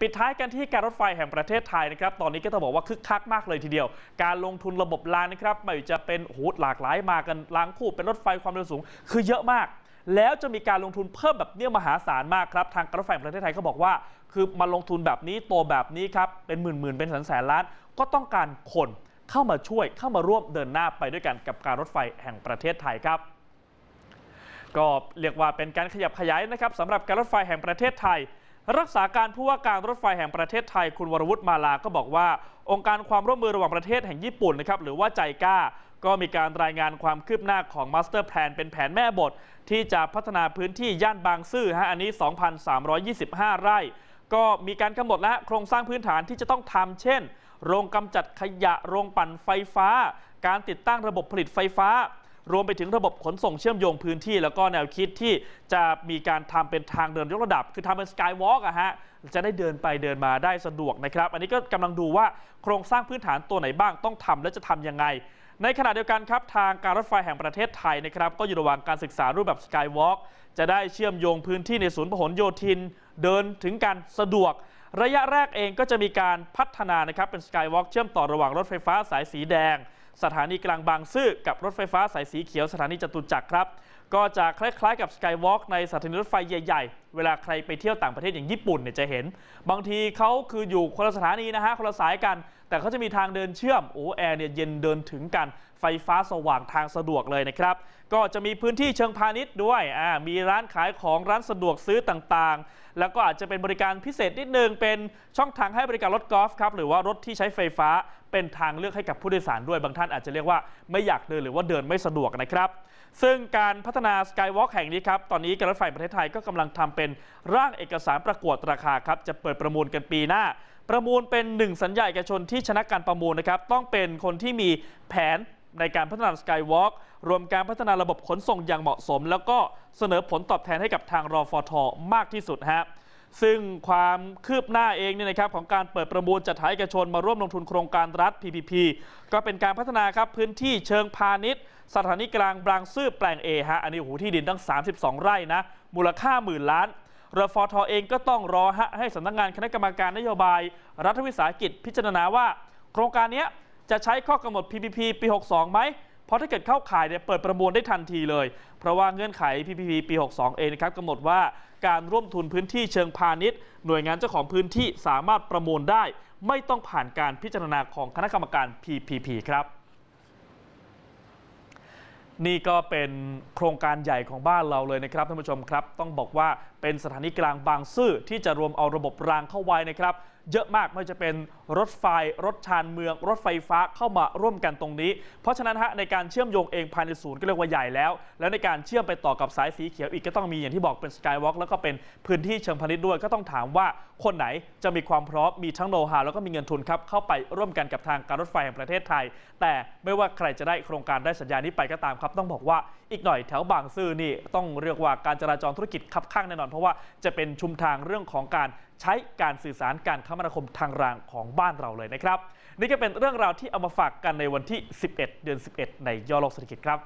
ปิดท้ายกันที่การรถไฟแห่งประเทศไทยนะครับ ตอนนี้ก็ต้องบอกว่าคึกคักมากเลยทีเดียว การลงทุนระบบรางนะครับไม่ว่าจะเป็นหูหลากหลาย มากันรางคู่เป็นรถไฟความเร็วสูง คือเยอะมาก แล้วจะมีการลงทุนเพิ่มแบบเนี่ยมหาศาลมากครับทางการรถไฟแห่งประเทศไทยเขาบอกว่า คือมาลงทุนแบบนี้โตแบบนี้ครับเป็นหมื่นหมื่นเป็นแสนแสนล้าน ก็ต้องการคนเข้ามาช่วยเข้ามาร่วมเดินหน้าไปด้วยกันกับการรถไฟแห่งประเทศไทยครับ ก็เรียกว่าเป็นการขยับขยายนะครับสำหรับการรถไฟแห่งประเทศไทยรักษาการผู้ว่าการรถไฟแห่งประเทศไทยคุณวรวุฒิมาลาก็บอกว่า องค์การความร่วมมือระหว่างประเทศแห่งญี่ปุ่นนะครับหรือว่าใจก้า ก็มีการรายงานความคืบหน้าของมาสเตอร์แพลนเป็นแผนแม่บท ที่จะพัฒนาพื้นที่ย่านบางซื่อฮะอันนี้ 2,325 ไร่ ก็มีการกำหนดและโครงสร้างพื้นฐานที่จะต้องทำเช่น โรงกำจัดขยะโรงปั่นไฟฟ้า การติดตั้งระบบผลิตไฟฟ้ารวมไปถึงระบบขนส่งเชื่อมโยงพื้นที่ แล้วก็แนวคิดที่จะมีการทำเป็นทางเดินยกระดับ คือทำเป็นสกายวอล์กอะฮะ จะได้เดินไปเดินมาได้สะดวกนะครับอันนี้ก็กำลังดูว่าโครงสร้างพื้นฐานตัวไหนบ้างต้องทำและจะทํำยังไง ในขณะเดียวกันครับ ทางการรถไฟแห่งประเทศไทยนะครับก็อยู่ระหว่างการศึกษารูปแบบสกายวอล์กจะได้เชื่อมโยงพื้นที่ในศูนย์พหลโยธินเดินถึงการสะดวก ระยะแรกเองก็จะมีการพัฒนานะครับเป็นสกายวอล์กเชื่อมต่อระหว่างรถไฟฟ้าสายสีแดงสถานีกลางบางซื่อกับรถไฟฟ้าสายสีเขียว สถานีจตุจักรครับ ก็จะคล้ายๆกับสกายวอล์กในสถานีรถไฟใหญ่ๆ เวลาใครไปเที่ยวต่างประเทศอย่างญี่ปุ่นเนี่ยจะเห็น บางทีเขาคืออยู่คนละสถานีนะฮะคนละสายกันแต่เขาจะมีทางเดินเชื่อมโอ้แอร์เนี่ยเย็นเดินถึงกันไฟฟ้าสว่างทางสะดวกเลยนะครับก็จะมีพื้นที่เชิงพาณิชย์ด้วยมีร้านขายของร้านสะดวกซื้อต่างๆ แล้วก็อาจจะเป็นบริการพิเศษนิดนึงเป็นช่องทางให้บริการรถกอล์ฟครับหรือว่ารถที่ใช้ไฟฟ้าเป็นทางเลือกให้กับผู้โดยสารด้วยบางท่านอาจจะเรียกว่าไม่อยากเดินหรือว่าเดินไม่สะดวกนะครับ ซึ่งการพัฒนาสกายวอล์กแห่งนี้ครับตอนนี้การรถไฟประเทศไทยก็กำลังทำเป็นร่างเอกสารประกวดราคาครับจะเปิดประมูลกันปีหน้าประมูลเป็นหนึ่งสัญญาเอกชนที่ชนะการประมูลนะครับต้องเป็นคนที่มีแผนในการพัฒนาสกายวอล์กรวมการพัฒนาระบบขนส่งอย่างเหมาะสมแล้วก็เสนอผลตอบแทนให้กับทางรอฟอทอมากที่สุดฮะซึ่งความคืบหน้าเองเนี่ยนะครับของการเปิดประมูลจัดหาเอกชนมาร่วมลงทุนโครงการรัฐ PPP ก็เป็นการพัฒนาครับพื้นที่เชิงพาณิชย์ สถานีกลางบางซื่อแปลงเอฮะอันนี้โอ้โหที่ดินตั้ง 32 ไร่นะมูลค่าหมื่นล้านรฟทอเองก็ต้องรอให้สำนักงงานคณะกรรมการนโยบาย รัฐวิสาหกิจพิจารณาว่า โครงการนี้จะใช้ข้อกำหนด PPP ปี 62ไหม เพราะถ้าเกิดเข้าข่ายเนี่ยเปิดประมูลได้ทันทีเลย เพราะว่าเงื่อนไข PPP ปี 62 เองนะครับกำหนดว่าการร่วมทุนพื้นที่เชิงพาณิชย์หน่วยงานเจ้าของพื้นที่สามารถประมูลได้ ไม่ต้องผ่านการพิจารณาของคณะกรรมการ PPP ครับนี่ก็เป็นโครงการใหญ่ของบ้านเราเลยนะครับท่านผู้ชมครับ ต้องบอกว่าเป็นสถานีกลางบางซื่อที่จะรวมเอาระบบรางเข้าไว้นะครับเยอะมากไม่ว่าจะเป็นรถไฟ รถชานเมืองรถไฟฟ้าเข้ามาร่วมกันตรงนี้ เพราะฉะนั้นฮะ ในการเชื่อมโยงเอง ภายในศูนย์ก็เรียกว่าใหญ่แล้ว แล้วในการเชื่อมไปต่อกับสายสีเขียวอีกก็ต้องมีอย่างที่บอกเป็นสกายวอล์กแล้วก็เป็นพื้นที่เชิงพาณิชย์ด้วยก็ต้องถามว่าคนไหนจะมีความพร้อมมีทั้งโนฮาแล้วก็มีเงินทุนครับเข้าไปร่วมกันกับทางการรถไฟแห่งประเทศไทย แต่ไม่ว่าใครจะได้โครงการได้สัญญานี้ไปก็ตามครับต้องบอกว่าอีกหน่อยแถวบางซื่อนี่ต้องเรียกว่าการจราจรธุรกิจคับข้างแน่นอน เพราะว่าจะเป็นชุมทางเรื่องของการใช้การสื่อสารการคมนาคมทางรางของบ้านเราเลยนะครับ นี่ก็เป็นเรื่องราวที่เอามาฝากกันในวันที่ 11 เดือน 11 ในย่อโลกเศรษฐกิจครับ